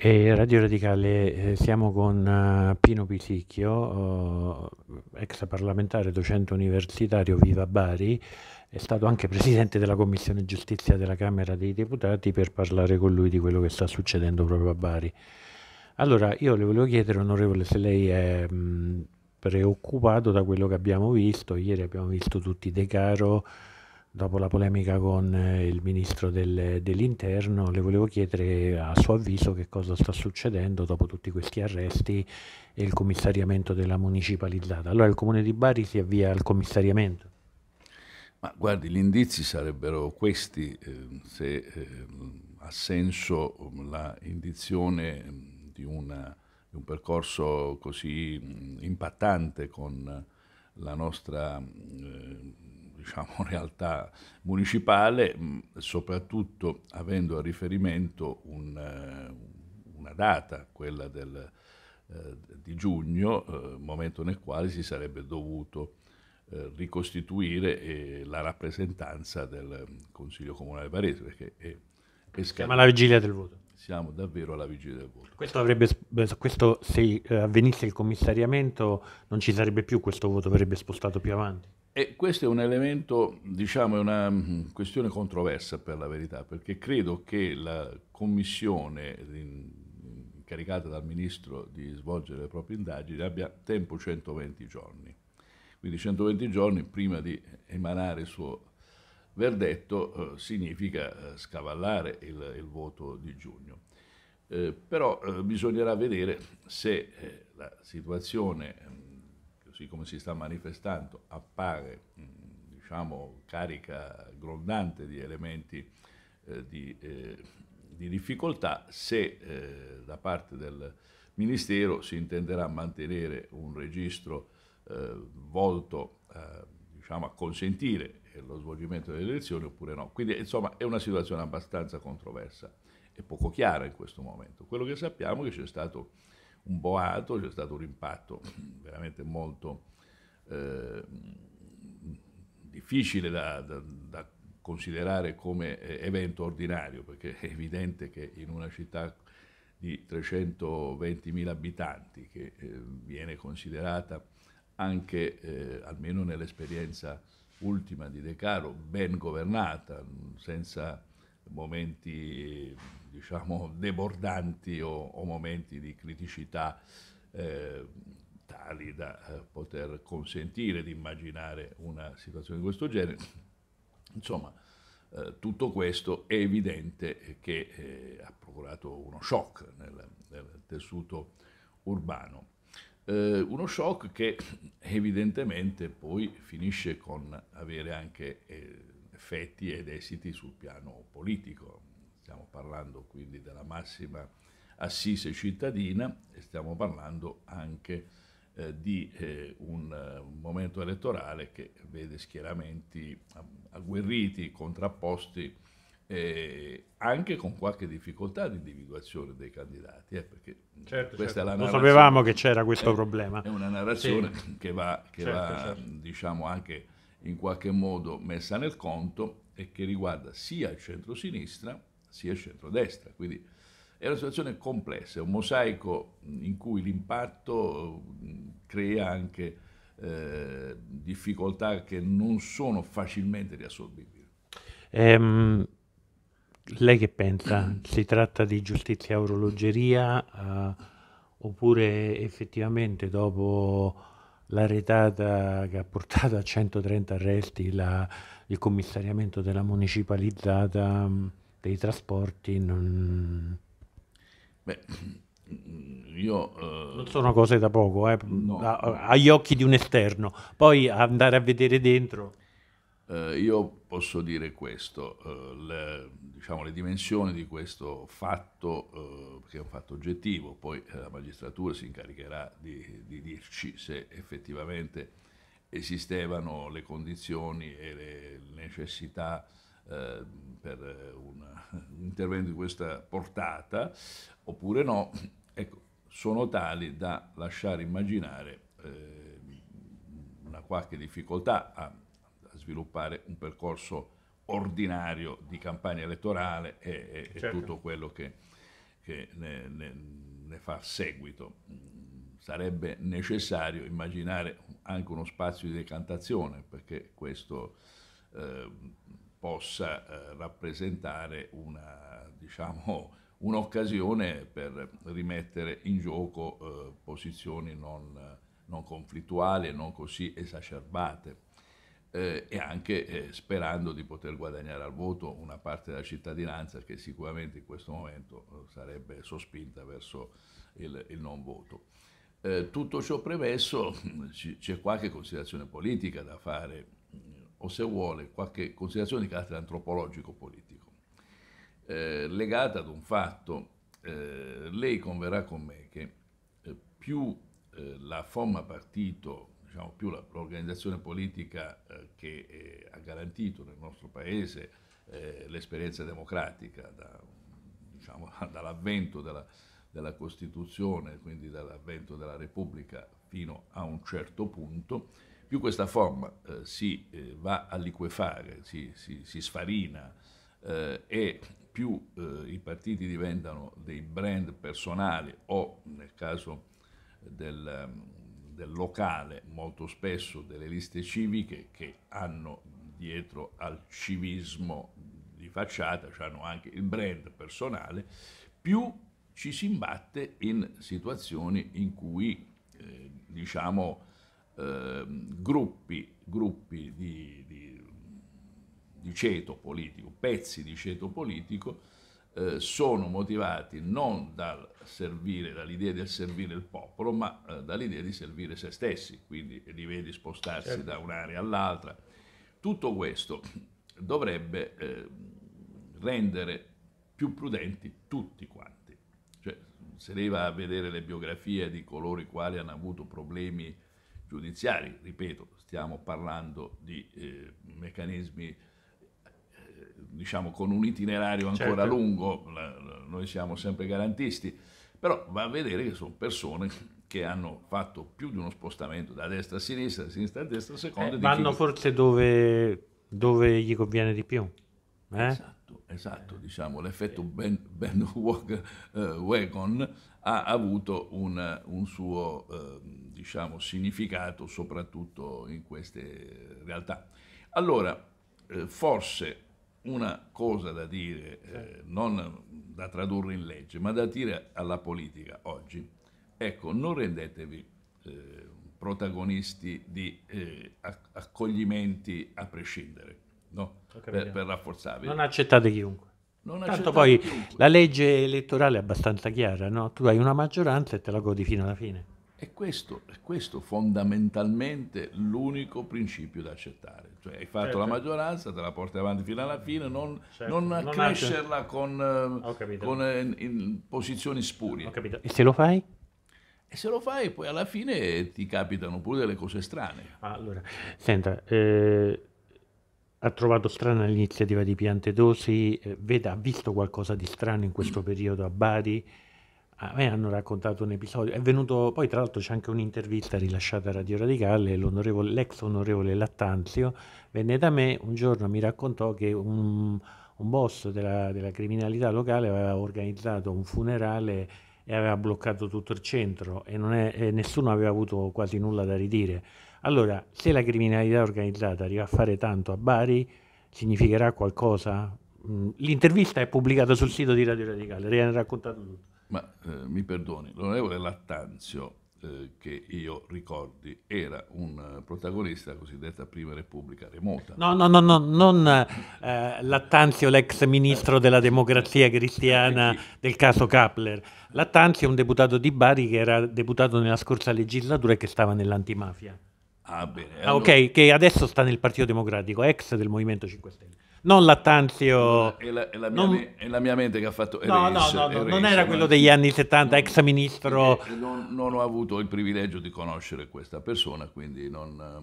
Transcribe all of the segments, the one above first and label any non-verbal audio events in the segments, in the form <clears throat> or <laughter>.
E Radio Radicale, eh, siamo con eh, Pino Pisicchio, eh, ex parlamentare, docente universitario, viva Bari, è stato anche presidente della Commissione Giustizia della Camera dei Deputati per parlare con lui di quello che sta succedendo proprio a Bari. Allora, io le volevo chiedere, onorevole, se lei è mm, preoccupato da quello che abbiamo visto, ieri abbiamo visto tutti De Caro, dopo la polemica con eh, il ministro del, dell'interno, le volevo chiedere a suo avviso che cosa sta succedendo dopo tutti questi arresti e il commissariamento della municipalizzata. Allora il comune di Bari si avvia al commissariamento. Ma guardi, gli indizi sarebbero questi, eh, se eh, ha senso um, la indizione ehm, di, una, di un percorso così mh, mm, impattante con la nostra... Eh, diciamo, <laughs> realtà municipale, soprattutto avendo a riferimento un, eh, una data, quella del, eh, di giugno, eh, momento nel quale si sarebbe dovuto eh, ricostituire eh, la rappresentanza del Consiglio Comunale Varese, perché è, è Siamo alla vigilia del voto siamo davvero alla vigilia del voto. Questo, avrebbe, questo se eh, avvenisse il commissariamento non ci sarebbe più questo voto, verrebbe spostato più avanti. E questo è un elemento, diciamo, è una mm, questione controversa per la verità, perché credo che la commissione incaricata dal ministro di svolgere le proprie indagini abbia tempo 120 giorni. Quindi 120 giorni prima di emanare il suo verdetto eh, significa eh, scavallare il, il, voto di giugno. Eh, però eh, bisognerà vedere se eh, la situazione mm, così come si sta manifestando, appare mh, mm, diciamo, carica grondante di elementi eh, di, eh, di, difficoltà, se eh, da parte del Ministero si intenderà mantenere un registro eh, volto diciamo, a consentire eh, lo svolgimento delle elezioni oppure no. Quindi insomma è una situazione abbastanza controversa e poco chiara in questo momento. Quello che sappiamo è che c'è stato un boato, c'è stato un impatto veramente molto eh, difficile da, da, da, considerare come eh, evento ordinario, perché è evidente che in una città di 320.000 abitanti, che eh, viene considerata anche, eh, almeno nell'esperienza ultima di De Caro, ben governata, senza momenti diciamo debordanti o, o momenti di criticità eh, tali da eh, poter consentire di immaginare una situazione di questo genere. Insomma, eh, tutto questo è evidente che eh, ha procurato uno shock nel, nel tessuto urbano. Eh, uno shock che evidentemente poi finisce con avere anche eh, effetti ed esiti sul piano politico. Stiamo parlando quindi della massima assise cittadina e stiamo parlando anche eh, di eh, un, un momento elettorale che vede schieramenti agguerriti, contrapposti, eh, anche con qualche difficoltà di individuazione dei candidati. Eh, perché certo, certo. questa certo. È la Lo sapevamo che c'era questo problema. È una narrazione sì. che va, che certo, va certo. diciamo, anche in qualche modo messa nel conto e che riguarda sia il centro-sinistra sia il centro-destra. Quindi è una situazione complessa, è un mosaico in cui l'impatto eh, crea anche eh, difficoltà che non sono facilmente riassorbibili. Ehm, lei che pensa? <clears throat> si tratta di giustizia orologeria eh, oppure effettivamente dopo la retata che ha portato a 130 arresti, la, il commissariamento della municipalizzata mm, dei trasporti, non... Beh, io, eh, non sono cose da poco, eh, no. a, agli occhi di un esterno, poi andare a vedere dentro... Eh, io posso dire questo, eh, le, diciamo, le, dimensioni di questo fatto, eh, che è un fatto oggettivo, poi eh, la magistratura si incaricherà di, di dirci se effettivamente esistevano le condizioni e le necessità eh, per un <laughs> intervento di questa portata oppure no, ecco, sono tali da lasciare immaginare eh, una qualche difficoltà a sviluppare un percorso ordinario di campagna elettorale e, e, certo. e tutto quello che, che ne, ne, ne, fa seguito. Sarebbe necessario immaginare anche uno spazio di decantazione perché questo eh, possa eh, rappresentare una, diciamo, un'occasione per rimettere in gioco eh, posizioni non, non conflittuali e non così esacerbate eh, e anche eh, sperando di poter guadagnare al voto una parte della cittadinanza che sicuramente in questo momento eh, sarebbe sospinta verso il, il non voto. Eh, tutto ciò premesso mm, c'è qualche considerazione politica da fare mm, o se vuole qualche considerazione di carattere antropologico-politico eh, legata ad un fatto. Eh, lei converrà con me che più la forma partito diciamo, più l'organizzazione politica eh, che eh, ha garantito nel nostro Paese eh, l'esperienza democratica da, diciamo, <laughs> dall'avvento della, della Costituzione, quindi dall'avvento della Repubblica fino a un certo punto, più questa forma eh, si eh, va a liquefare, si, si, si sfarina eh, e più eh, i partiti diventano dei brand personali o nel caso del, del locale, molto spesso delle liste civiche che hanno dietro al civismo di facciata, cioè hanno anche il brand personale, più ci si imbatte in situazioni in cui eh, diciamo eh, gruppi, gruppi di, di, di ceto politico, pezzi di ceto politico eh, sono motivati non dal servire, dall'idea di servire il popolo, ma eh, dall'idea di servire se stessi, quindi li vedi spostarsi certo. da un'area all'altra. Tutto questo dovrebbe eh, rendere più prudenti tutti quanti. Cioè, se lei va a vedere le biografie di coloro i quali hanno avuto problemi giudiziari, ripeto, stiamo parlando di eh, meccanismi diciamo, con un itinerario ancora certo. lungo, noi siamo sempre garantisti, però va a vedere che sono persone che hanno fatto più di uno spostamento da destra a sinistra, da sinistra a destra, a seconda eh, Vanno chi... forse dove, dove, gli conviene di più. Eh? Esatto, esatto, diciamo l'effetto Ben, ben Wagon eh, ha avuto un, un suo eh, diciamo, significato soprattutto in queste realtà. Allora, eh, forse una cosa da dire, eh, non da tradurre in legge, ma da dire alla politica oggi, ecco, non rendetevi eh, protagonisti di eh, accoglimenti a prescindere, no? per, per, rafforzarvi. Non accettate chiunque. Non Tanto poi chiunque. la legge elettorale è abbastanza chiara, no? tu hai una maggioranza e te la godi fino alla fine. E questo, questo fondamentalmente l'unico principio da accettare. Cioè, hai fatto certo. la maggioranza, te la porti avanti fino alla fine, non, certo. non, non crescerla altro. con, ehm, con eh, in, posizioni spurie. E se lo fai? E se lo fai, poi alla fine ti capitano pure delle cose strane. Allora, senta, eh, ha trovato strana l'iniziativa di Piante Dosi? Eh, veda, ha visto qualcosa di strano in questo periodo a Bari? A me hanno raccontato un episodio, è venuto poi tra l'altro c'è anche un'intervista rilasciata a Radio Radicale, l'ex onorevole Lattanzio venne da me un giorno mi raccontò che un, un boss della, della, criminalità locale aveva organizzato un funerale e aveva bloccato tutto il centro e, è, e nessuno aveva avuto quasi nulla da ridire. Allora, se la criminalità organizzata arriva a fare tanto a Bari, significherà qualcosa? Mm, l'intervista è pubblicata sul sito di Radio Radicale, ha raccontato tutto. Ma eh, mi perdoni, l'onorevole Lattanzio, eh, che io ricordi, era un eh, protagonista della cosiddetta prima repubblica remota. No, no, no, no non eh, Lattanzio, l'ex ministro della democrazia cristiana eh, del caso Kapler. Lattanzio è un deputato di Bari che era deputato nella scorsa legislatura e che stava nell'antimafia. Ah, bene. Allora... Ah, ok, che adesso sta nel Partito Democratico, ex del Movimento 5 Stelle non Lattanzio. È la, è, la non... Me, è la, mia, mente che ha fatto. No, Eres, no, no, no Eres, non era quello eh. degli anni 70, non, ex ministro. Eh, eh, non, non, ho avuto il privilegio di conoscere questa persona, quindi non,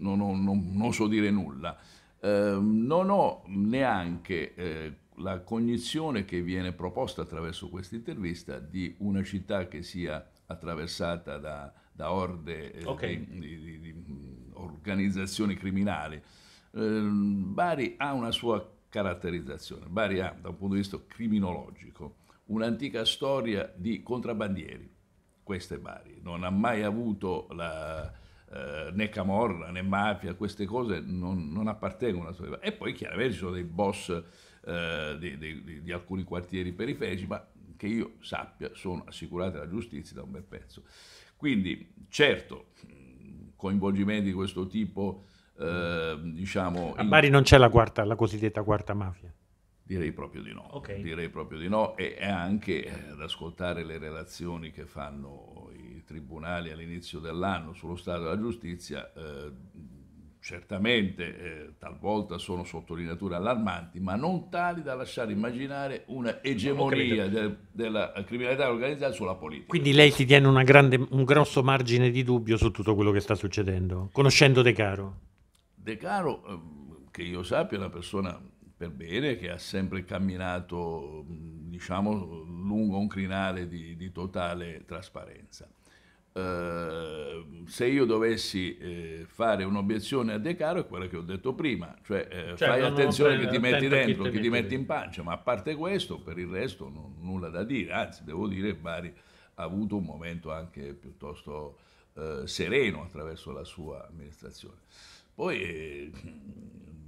ehm, so dire nulla. Eh, non ho neanche eh, la cognizione che viene proposta attraverso questa intervista di una città che sia attraversata da, da orde eh, okay. di, di, di mm, organizzazioni criminali. Ehm, Bari ha una sua caratterizzazione, Bari ha da un punto di vista criminologico un'antica storia di contrabbandieri, queste Bari, non ha mai avuto la, eh, né camorra né mafia, queste cose non, non appartengono alla sua... E poi chiaramente ci sono dei boss eh, di, di, di alcuni quartieri periferici, ma che io sappia sono assicurate alla giustizia da un bel pezzo. Quindi certo, coinvolgimenti di questo tipo Ehm, diciamo... A Bari in... non c'è la, quarta, la cosiddetta quarta mafia? Direi proprio di no. Okay. Direi proprio di no e anche eh, ad ascoltare le relazioni che fanno i tribunali all'inizio dell'anno sullo stato della giustizia, eh, certamente eh, talvolta sono sottolineature allarmanti, ma non tali da lasciare immaginare una egemonia de, della criminalità organizzata sulla politica. Quindi lei si tiene grande, un grosso margine di dubbio su tutto quello che sta succedendo, conoscendo De Caro? De Caro, ehm, che io sappia, è una persona per bene, che ha sempre camminato, diciamo, lungo un crinale di, di totale trasparenza. Eh, se io dovessi eh, fare un'obiezione a De Caro è quella che ho detto prima, cioè, eh, cioè fai attenzione che ti metti dentro, che ti metti, in pancia, ma a parte questo, per il resto non, nulla da dire, anzi devo dire che Bari ha avuto un momento anche piuttosto eh, sereno attraverso la sua amministrazione. Poi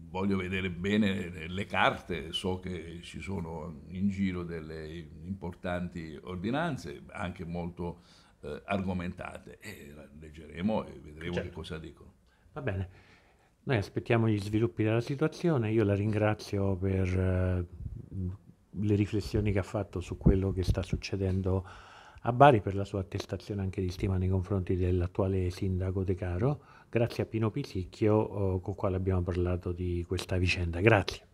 voglio vedere bene le carte, so che ci sono in giro delle importanti ordinanze, anche molto eh, argomentate, e leggeremo e vedremo certo. che cosa dicono. Va bene, noi aspettiamo gli sviluppi della situazione, io la ringrazio per eh, le riflessioni che ha fatto su quello che sta succedendo a Bari per la sua attestazione anche di stima nei confronti dell'attuale sindaco De Caro. Grazie a Pino Pisicchio, oh, con quale abbiamo parlato di questa vicenda. Grazie.